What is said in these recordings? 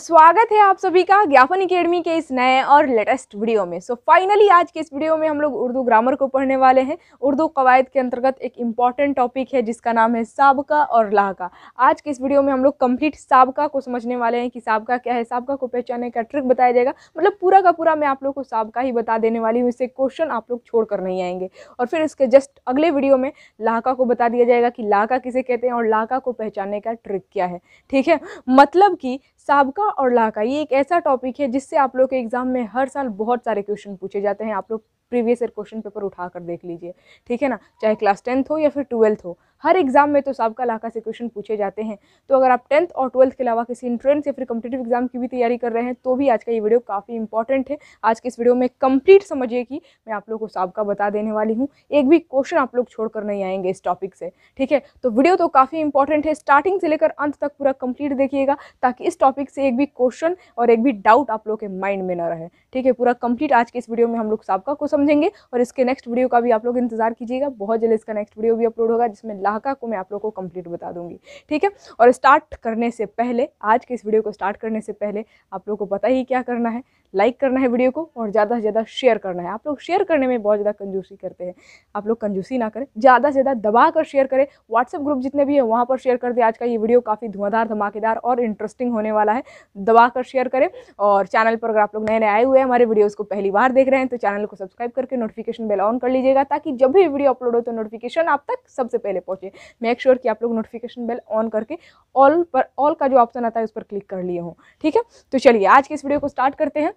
स्वागत है आप सभी का ज्ञापन अकेडमी के इस नए और लेटेस्ट वीडियो में सो so, फाइनली आज के इस वीडियो में हम लोग उर्दू ग्रामर को पढ़ने वाले हैं उर्दू कवायद के अंतर्गत एक इम्पॉर्टेंट टॉपिक है जिसका नाम है सबका और लाका आज के इस वीडियो में हम लोग कंप्लीट सबका को समझने वाले हैं कि सबका क्या है सबका को पहचानने का ट्रिक बताया जाएगा मतलब पूरा का पूरा मैं आप लोग को सबका ही बता देने वाली हूँ इससे क्वेश्चन आप लोग छोड़ कर नहीं आएंगे और फिर इसके जस्ट अगले वीडियो में लाका को बता दिया जाएगा कि लाका किसे कहते हैं और लाका को पहचानने का ट्रिक क्या है ठीक है मतलब कि सबका और ला का ये एक ऐसा टॉपिक है जिससे आप लोग के एग्ज़ाम में हर साल बहुत सारे क्वेश्चन पूछे जाते हैं आप लोग प्रीवियस ईयर क्वेश्चन पेपर उठा कर देख लीजिए ठीक है ना चाहे क्लास टेंथ हो या फिर ट्वेल्थ हो हर एग्जाम में तो सबका लाका से क्वेश्चन पूछे जाते हैं तो अगर आप टेंथ और ट्वेल्थ के अलावा किसी इंट्रेंस या फिर कम्पिटेटिव एग्जाम की भी तैयारी कर रहे हैं तो भी आज का ये वीडियो काफ़ी इंपॉर्टेंट है आज के इस वीडियो में कंप्लीट समझिए कि मैं आप लोग को सबका बता देने वाली हूँ एक भी क्वेश्चन आप लोग छोड़कर नहीं आएंगे इस टॉपिक से ठीक है तो वीडियो तो काफ़ी इंपॉर्टेंट है स्टार्टिंग से लेकर अंत तक पूरा कंप्लीट देखिएगा ताकि इस टॉपिक से एक भी क्वेश्चन और एक भी डाउट आप लोग के माइंड में ना रहे ठीक है पूरा कंप्लीट आज के इस वीडियो में हम लोग सबका क्वेश्चन समझेंगे और इसके नेक्स्ट वीडियो का भी आप लोग इंतजार कीजिएगा बहुत जल्द इसका नेक्स्ट वीडियो भी अपलोड होगा जिसमें लाहका को मैं आप लोग को कंप्लीट बता दूंगी ठीक है और स्टार्ट करने से पहले आज के इस वीडियो को स्टार्ट करने से पहले आप लोग को पता ही क्या करना है लाइक करना है वीडियो को और ज़्यादा से ज़्यादा शेयर करना है आप लोग शेयर करने में बहुत ज़्यादा कंजूसी करते हैं आप लोग कंजूसी ना करें ज़्यादा से ज़्यादा दबा कर शेयर करें व्हाट्सअप ग्रुप जितने भी हैं वहाँ पर शेयर कर दें आज का ये वीडियो काफ़ी धुआंधार धमाकेदार और इंटरेस्टिंग होने वाला है दबा कर शेयर करें और चैनल पर अगर आप लोग नए नए आए हुए हैं हमारे वीडियोज़ को पहली बार देख रहे हैं तो चैनल को सब्सक्राइब सब्सक्राइब करके नोटिफिकेशन बेल ऑन कर लीजिएगा ताकि जब भी वीडियो अपलोड हो तो नोटिफिकेशन आप तक सबसे पहले पहुंचे मेक श्योर कि आप लोग नोटिफिकेशन बेल ऑन करके ऑल पर ऑल का जो ऑप्शन आता है उस पर क्लिक कर लिए हों ठीक है तो चलिए आज के इस वीडियो को स्टार्ट करते हैं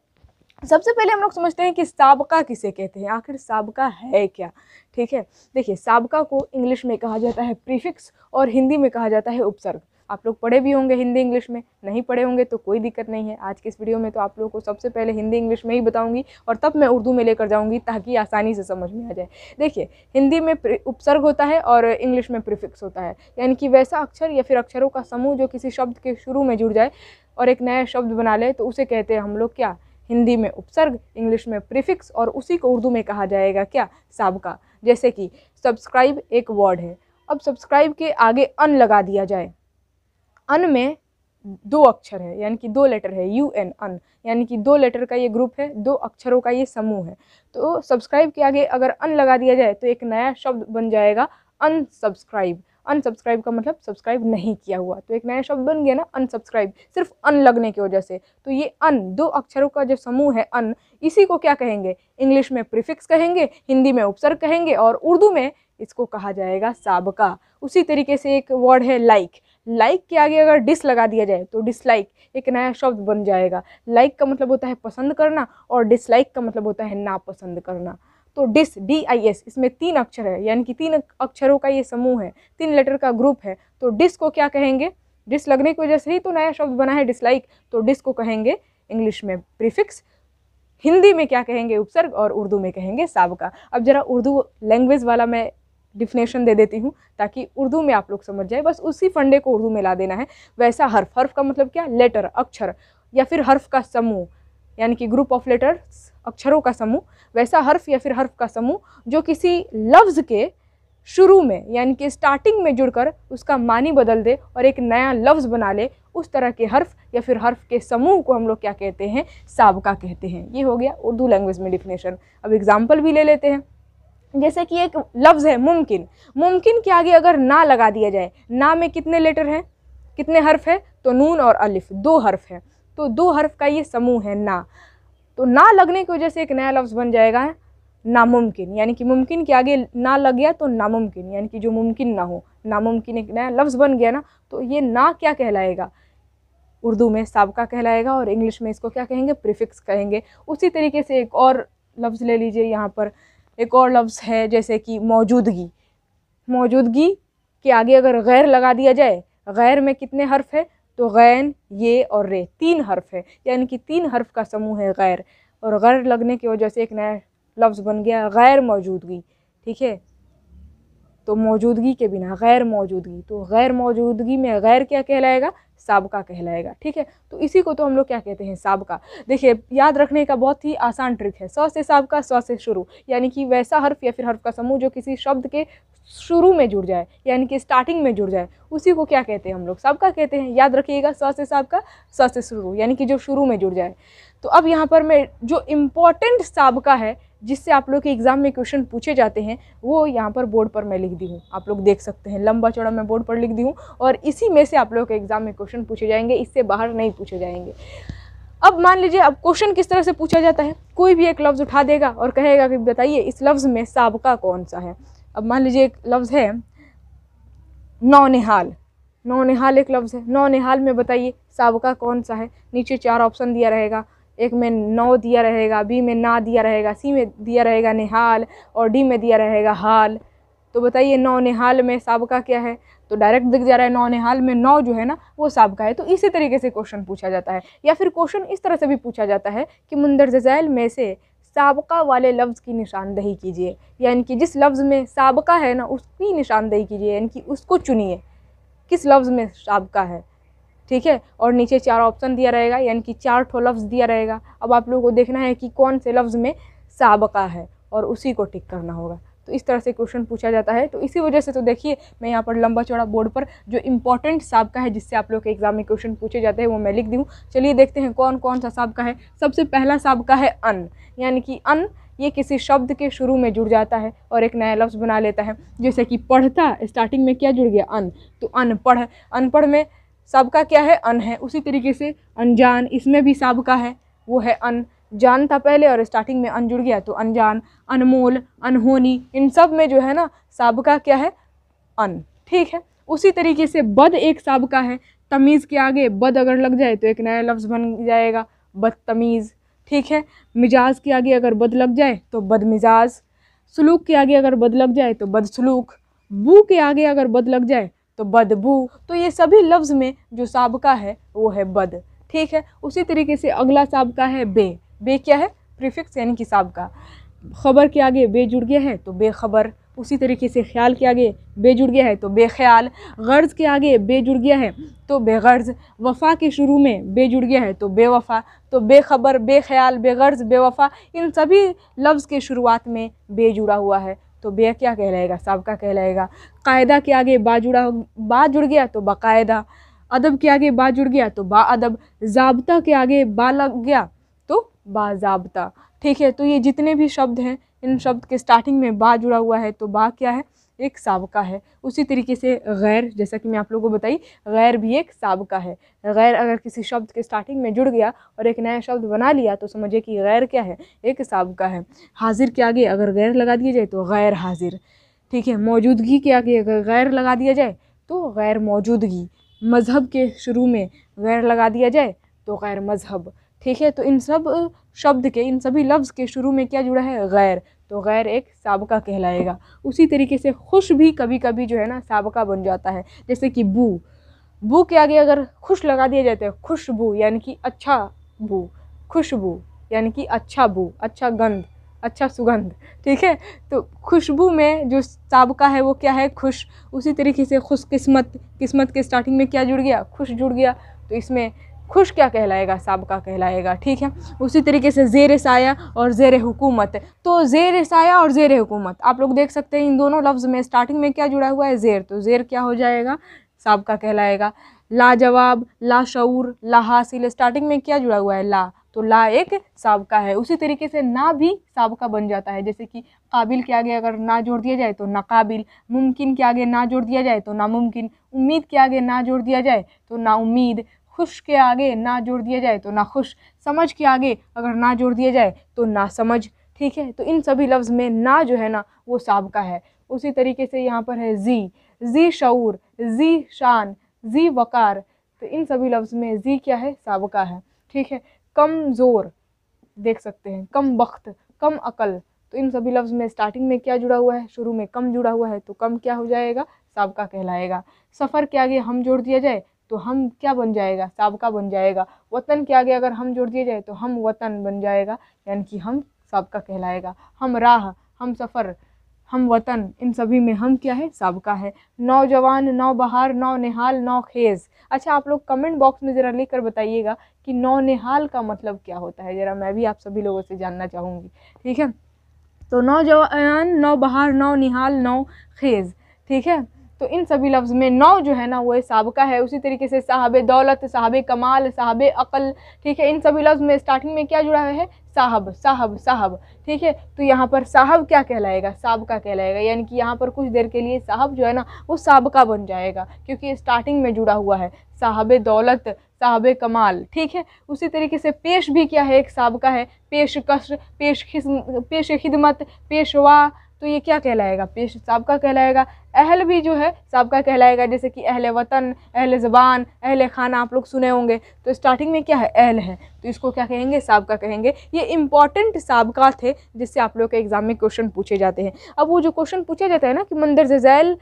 सबसे पहले हम लोग समझते हैं कि साबका किसे कहते हैं आखिर साबका है क्या ठीक है देखिए साबका को इंग्लिश में कहा जाता है प्रीफिक्स और हिंदी में कहा जाता है उपसर्ग आप लोग पढ़े भी होंगे हिंदी इंग्लिश में नहीं पढ़े होंगे तो कोई दिक्कत नहीं है आज के इस वीडियो में तो आप लोगों को सबसे पहले हिंदी इंग्लिश में ही बताऊँगी और तब मैं उर्दू में लेकर जाऊँगी ताकि आसानी से समझ में आ जाए देखिए हिंदी में उपसर्ग होता है और इंग्लिश में प्रिफिक्स होता है यानी कि वैसा अक्षर या फिर अक्षरों का समूह जो किसी शब्द के शुरू में जुड़ जाए और एक नया शब्द बना ले तो उसे कहते हैं हम लोग क्या हिंदी में उपसर्ग इंग्लिश में प्रिफिक्स और उसी को उर्दू में कहा जाएगा क्या सबका जैसे कि सब्सक्राइब एक वर्ड है अब सब्सक्राइब के आगे अन लगा दिया जाए अन में दो अक्षर है यानी कि दो लेटर है यू एन अन यानी कि दो लेटर का ये ग्रुप है दो अक्षरों का ये समूह है तो सब्सक्राइब के आगे अगर अन लगा दिया जाए तो एक नया शब्द बन जाएगा अनसब्सक्राइब अनसब्सक्राइब का मतलब सब्सक्राइब नहीं किया हुआ तो एक नया शब्द बन गया ना अनसब्सक्राइब सिर्फ अन लगने की वजह से तो ये अन दो अक्षरों का जो समूह है अन इसी को क्या कहेंगे इंग्लिश में प्रिफिक्स कहेंगे हिंदी में उपसर्ग कहेंगे और उर्दू में इसको कहा जाएगा सबका उसी तरीके से एक वर्ड है लाइक like, लाइक के आगे अगर डिस लगा दिया जाए तो डिसलाइक एक नया शब्द बन जाएगा लाइक का मतलब होता है पसंद करना और डिसलाइक का मतलब होता है नापसंद करना तो डिस डी आई एस इसमें तीन अक्षर है यानी कि तीन अक्षरों का ये समूह है तीन लेटर का ग्रुप है तो डिस को क्या कहेंगे डिस लगने की वजह से ही तो नया शब्द बना है डिसलाइक तो डिस को कहेंगे इंग्लिश में प्रीफिक्स हिंदी में क्या कहेंगे उपसर्ग और उर्दू में कहेंगे साबका अब ज़रा उर्दू लैंग्वेज वाला मैं डिफिनेशन दे देती हूँ ताकि उर्दू में आप लोग समझ जाए बस उसी फंडे को उर्दू में ला देना है वैसा हर्फ हर्फ का मतलब क्या लेटर अक्षर या फिर हर्फ का समूह यानी कि ग्रुप ऑफ लेटर्स अक्षरों का समूह वैसा हर्फ या फिर हर्फ का समूह जो किसी लफ्ज़ के शुरू में यानी कि स्टार्टिंग में जुड़कर उसका मानी बदल दे और एक नया लफ्ज़ बना ले उस तरह के हर्फ या फिर हर्फ के समूह को हम लोग क्या कहते हैं साबका कहते हैं ये हो गया उर्दू लैंग्वेज में डिफिनेशन अब एग्ज़ाम्पल भी ले लेते हैं जैसे कि एक लफ्ज़ है मुमकिन मुमकिन के आगे अगर ना लगा दिया जाए ना में कितने लेटर हैं कितने हर्फ है तो नून और अलिफ दो हर्फ हैं तो दो हर्फ का ये समूह है ना तो ना लगने की वजह से एक नया लफ्ज़ बन जाएगा नामुमकिन यानी कि मुमकिन के आगे ना लग गया तो नामुमकिन यानी कि जो मुमकिन ना हो नामुमकिन एक नया लफ्ज़ बन गया ना तो ये ना क्या कहलाएगा उर्दू में सबका कहलाएगा और इंग्लिश में इसको क्या कहेंगे प्रिफिक्स कहेंगे उसी तरीके से एक और लफ्ज़ ले लीजिए यहाँ पर एक और लफ्ज़ है जैसे कि मौजूदगी मौजूदगी के आगे अगर गैर लगा दिया जाए गैर में कितने हर्फ है तो गैन ये और रे तीन हर्फ है यानी कि तीन हर्फ का समूह है गैर और गैर लगने की वजह से एक नया लफ्ज़ बन गया गैर मौजूदगी ठीक है तो मौजूदगी के बिना गैर मौजूदगी तो गैर मौजूदगी में गैर क्या कहलाएगा साबका कहलाएगा ठीक है तो इसी को तो हम लोग क्या कहते हैं साबका देखिए याद रखने का बहुत ही आसान ट्रिक है सौ से साबका सौ से शुरू यानी कि वैसा हर्फ या फिर हर्फ का समूह जो किसी शब्द के शुरू में जुड़ जाए यानी कि स्टार्टिंग में जुड़ जाए उसी को क्या कहते हैं हम लोग सबका कहते हैं याद रखिएगा सौ से सबका सौ से शुरू यानी कि जो शुरू में जुड़ जाए तो अब यहाँ पर मैं जो इम्पोर्टेंट सबका है जिससे आप लोग के एग्ज़ाम में क्वेश्चन पूछे जाते हैं वो यहाँ पर बोर्ड पर मैं लिख दी हूँ आप लोग देख सकते हैं लंबा चौड़ा मैं बोर्ड पर लिख दी हूँ और इसी में से आप लोग के एग्ज़ाम में क्वेश्चन पूछे जाएंगे इससे बाहर नहीं पूछे जाएंगे अब मान लीजिए अब क्वेश्चन किस तरह से पूछा जाता है कोई भी एक लफ्ज़ उठा देगा और कहेगा कि बताइए इस लफ्ज़ में सबका कौन सा है अब मान लीजिए एक लफ्ज़ है नौ निहाल एक लफ्ज़ है निहाल में बताइए सबका कौन सा है नीचे चार ऑप्शन दिया रहेगा एक में नौ दिया रहेगा बी में ना दिया रहेगा सी में दिया रहेगा निहाल और डी में दिया रहेगा हाल तो बताइए नौ निहाल में सबका क्या है तो डायरेक्ट दिख जा रहा है नौ निहाल में नौ जो है ना वो सबका है तो इसी तरीके से क्वेश्चन पूछा जाता है या फिर क्वेश्चन इस तरह से भी पूछा जाता है कि मंदर में से सबका वाले लफ्ज़ की निशानदही कीजिए यानी कि जिस लफ्ज़ में सबका है ना उसकी निशानदही कीजिए यानी कि उसको चुनिए किस लफ्ज़ में सबका है ठीक है और नीचे चार ऑप्शन दिया रहेगा यानी कि चार ठो लफ्ज़ दिया रहेगा अब आप लोगों को देखना है कि कौन से लफ्ज़ में सबका है और उसी को टिक करना होगा तो इस तरह से क्वेश्चन पूछा जाता है तो इसी वजह से तो देखिए मैं यहाँ पर लंबा चौड़ा बोर्ड पर जो इंपॉर्टेंट सबका है जिससे आप लोग के एग्जाम में क्वेश्चन पूछे जाते हैं वो मैं लिख दूँ चलिए देखते हैं कौन कौन सा सबका है सबसे पहला सबका है अन यानी कि अन ये किसी शब्द के शुरू में जुड़ जाता है और एक नया लफ्ज़ बना लेता है जैसे कि पढ़ता स्टार्टिंग में क्या जुड़ गया अन तो अनपढ़ अनपढ़ में सबका क्या है अन है उसी तरीके से अनजान इसमें भी सबका है वो है अन जान था पहले और स्टार्टिंग में अन जुड़ गया तो अनजान अनमोल अनहोनी इन सब में जो है ना सबका क्या है अन ठीक है उसी तरीके से बद एक सबका है तमीज़ के आगे बद अगर लग जाए तो एक नया लफ्ज़ बन जाएगा बदतमीज़ ठीक है मिजाज के आगे अगर बद लग जाए तो बदमिजाज सलूक के आगे अगर बद लग जाए तो बदसलूक बू के आगे अगर बद लग जाए तो बदबू तो ये सभी लफ्ज़ में जो सबका है वो है बद ठीक है उसी तरीके से अगला सबका है बे बे क्या है प्रीफिक्स यानी कि सबका खबर के आगे बे जुड़ गया है तो बेखबर उसी तरीके से ख्याल के आगे बे जुड़ गया है तो बेख्याल गर्ज़ के आगे बे जुड़ गया है तो बेगर्ज़ वफ़ा के शुरू में बे जुड़ गया है तो बेवफ़ा तो बेखबर बेख्याल बेगर्ज़ बेवफ़ा इन सभी लफ्ज़ के शुरुआत में बे जुड़ा हुआ है तो बे क्या कहलाएगा सबका कहलाएगा कायदा के आगे बा जुड़ा बा जुड़ गया तो बाकायदा अदब के आगे बा जुड़ गया तो बा अदब जाबता के आगे बा लग गया तो बाबता ठीक है तो ये जितने भी शब्द हैं इन शब्द के स्टार्टिंग में बा जुड़ा हुआ है तो बा क्या है एक सबका है उसी तरीके से गैर जैसा कि मैं आप लोगों को बताई गैर भी एक सबका है गैर अगर किसी शब्द के स्टार्टिंग में जुड़ गया और एक नया शब्द बना लिया तो समझिए कि गैर क्या है एक सबका है हाजिर के आगे अगर गैर लगा दिया जाए तो गैर हाजिर ठीक है मौजूदगी के आगे अगर गैर लगा दिया जाए तो गैर मौजूदगी मज़हब के शुरू में गैर लगा दिया जाए तो गैर मज़हब ठीक है तो इन सब शब्द के इन सभी लफ्ज़ के शुरू में क्या जुड़ा है गैर तो गैर एक सबका कहलाएगा उसी तरीके से खुश भी कभी कभी जो है ना सबका बन जाता है जैसे कि बू बू के आगे अगर खुश लगा दिया जाता है खुशबू यानी कि अच्छा बू खुशबू यानी कि अच्छा बू अच्छा गंध अच्छा सुगंध ठीक है तो खुशबू में जो सबका है वो क्या है खुश उसी तरीके से खुशकस्मत किस्मत के स्टार्टिंग में क्या जुड़ गया खुश जुड़ गया तो इसमें खुश क्या कहलाएगा सबका कहलाएगा ठीक है उसी तरीके से जेर साया और जेर हुकूमत तो जेर साया और जेर हुकूमत आप लोग देख सकते हैं इन दोनों लफ्ज़ में स्टार्टिंग में क्या जुड़ा हुआ है जेर तो जेर क्या हो जाएगा सबका कहलाएगा लाजवाब लाशूर ला हासिल स्टार्टिंग में क्या जुड़ा हुआ है ला तो ला एक सबका है उसी तरीके से ना भी सबका बन जाता है जैसे कि काबिल के आगे अगर ना जोड़ दिया जाए तो नाकाबिल मुमकिन के आगे ना जोड़ दिया जाए तो नामुमकिन उम्मीद के आगे ना जोड़ दिया जाए तो ना उम्मीद खुश के आगे ना जोड़ दिया जाए तो ना खुश समझ के आगे अगर ना जोड़ दिया जाए तो ना समझ ठीक है तो इन सभी लफ्ज़ में ना जो है ना वो सबका है उसी तरीके से यहाँ पर है जी जी शूर जी शान जी वकार तो इन सभी लफ्ज़ में जी क्या है सबका है ठीक है कम ज़ोर देख सकते हैं कम वक्त कम अकल तो इन सभी लफ्ज़ में स्टार्टिंग में क्या जुड़ा हुआ है शुरू में कम जुड़ा हुआ है तो कम क्या हो जाएगा सबका कहलाएगा सफ़र के आगे हम जोड़ दिया जाए तो हम क्या बन जाएगा सबका बन जाएगा वतन के आगे अगर हम जोड़ दिए जाए तो हम वतन बन जाएगा यानी कि हम सबका कहलाएगा हम राह हम सफ़र हम वतन इन सभी में हम क्या है सबका है नौजवान नौ बहार नौ निहाल नौ खेज अच्छा आप लोग कमेंट बॉक्स में ज़रा लिख कर बताइएगा कि नौ निहाल का मतलब क्या होता है ज़रा मैं भी आप सभी लोगों से जानना चाहूँगी ठीक है तो नौजवान नौ बहार नौ निहाल नौ खेज ठीक है तो इन सभी लफ्ज़ में नौ जो है ना वो सबका है उसी तरीके से साहब दौलत साहब कमाल साहब अक़ल ठीक है इन सभी लफ्ज़ में स्टार्टिंग में क्या जुड़ा है साहब साहब साहब ठीक है तो यहाँ पर साहब क्या कहलाएगा साहब का कहलाएगा यानी कि यहाँ पर कुछ देर के लिए साहब जो है ना वो सबका बन जाएगा क्योंकि स्टार्टिंग में जुड़ा हुआ है साहब दौलत साहब कमाल ठीक है उसी तरीके से पेश भी क्या है एक सबका है पेश कश पेश पेश खिदमत पेशवा तो ये क्या कहलाएगा पेश सबका कहलाएगा अहल भी जो है सबका कहलाएगा जैसे कि अहल वतन अहल ज़बान अहल खाना आप लोग सुने होंगे तो स्टार्टिंग में क्या है अहल है तो इसको क्या कहेंगे सबका कहेंगे ये इंपॉर्टेंट सबका थे जिससे आप लोग के एग्ज़ाम में क्वेश्चन पूछे जाते हैं अब वो जो क्वेश्चन पूछा जाता है ना कि मंदिर जैल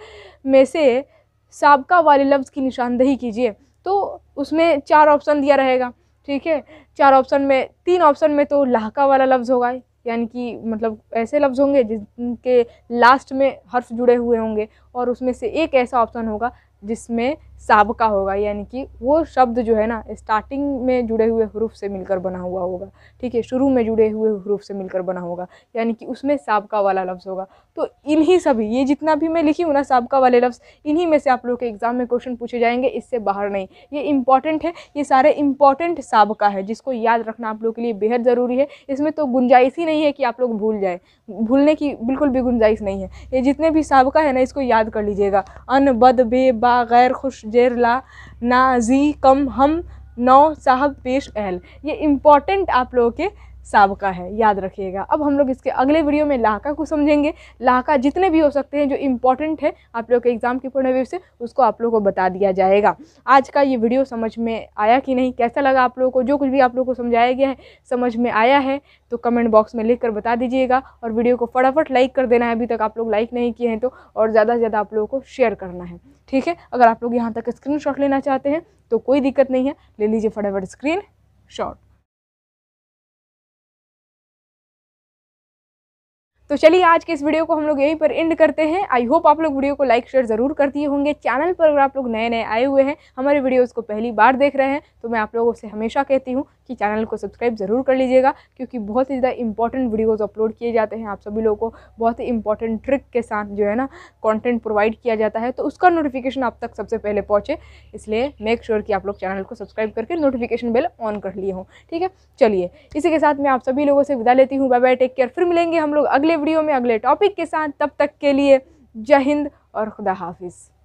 में से सबका वाले लफ्ज़ की निशानदही कीजिए तो उसमें चार ऑप्शन दिया रहेगा ठीक है चार ऑप्शन में तीन ऑप्शन में तो लाहका वाला लफ्ज़ होगा यानी कि मतलब ऐसे लफ्ज़ होंगे जिनके लास्ट में हर्फ जुड़े हुए होंगे और उसमें से एक ऐसा ऑप्शन होगा जिसमें साब का होगा यानी कि वो शब्द जो है ना स्टार्टिंग में जुड़े हुए हरूफ से मिलकर बना हुआ होगा ठीक है शुरू में जुड़े हुए हरूफ से मिलकर बना होगा यानी कि उसमें सबका वाला लफ्ज़ होगा तो इन्हीं सभी ये जितना भी मैं लिखी हूँ ना सबका वाले लफ्ज़ इन्हीं में से आप लोग के एग्ज़ाम में क्वेश्चन पूछे जाएंगे इससे बाहर नहीं ये इंपॉर्टेंट है ये सारे इंपॉर्टेंट सबका है जिसको याद रखना आप लोग के लिए बेहद ज़रूरी है इसमें तो गुंजाइश ही नहीं है कि आप लोग भूल जाए भूलने की बिल्कुल भी गुंजाइश नहीं है ये जितने भी सबका है ना इसको याद कर लीजिएगा अन बद बे बा गैर खुश जेरला ना जी कम हम नौ साहब पेश अहल ये इम्पॉर्टेंट आप लोगों के सबका है याद रखिएगा अब हम लोग इसके अगले वीडियो में लाका को समझेंगे लाका जितने भी हो सकते हैं जो इम्पोर्टेंट है आप लोग के एग्ज़ाम के पॉइंट ऑफ व्यू से उसको आप लोग को बता दिया जाएगा आज का ये वीडियो समझ में आया कि नहीं कैसा लगा आप लोगों को जो कुछ भी आप लोग को समझाया गया है समझ में आया है तो कमेंट बॉक्स में लिख कर बता दीजिएगा और वीडियो को फटाफट लाइक कर देना है अभी तक आप लोग लाइक नहीं किए हैं तो और ज़्यादा से ज़्यादा आप लोगों को शेयर करना है ठीक है अगर आप लोग यहाँ तक स्क्रीन लेना चाहते हैं तो कोई दिक्कत नहीं है ले लीजिए फटाफट स्क्रीन शॉट तो चलिए आज के इस वीडियो को हम लोग यहीं पर एंड करते हैं आई होप आप लोग वीडियो को लाइक शेयर ज़रूर कर दिए होंगे चैनल पर अगर आप लोग नए नए आए हुए हैं हमारे वीडियोज़ को पहली बार देख रहे हैं तो मैं आप लोगों से हमेशा कहती हूँ कि चैनल को सब्सक्राइब ज़रूर कर लीजिएगा क्योंकि बहुत ही ज़्यादा इंपॉर्टेंट वीडियोज़ अपलोड किए जाते हैं आप सभी लोगों को बहुत ही इंपॉर्टेंट ट्रिक के साथ जो है ना कॉन्टेंट प्रोवाइड किया जाता है तो उसका नोटिफिकेशन आप तक सबसे पहले पहुँचे इसलिए मेक श्योर sure कि आप लोग चैनल को सब्सक्राइब करके नोटिफिकेशन बेल ऑन कर लिए हों ठीक है चलिए इसी के साथ मैं आप सभी लोगों से विदा लेती हूँ बाय बाय टेक केयर फिर मिलेंगे हम लोग अगले वीडियो में अगले टॉपिक के साथ तब तक के लिए जय हिंद और खुदा हाफिज़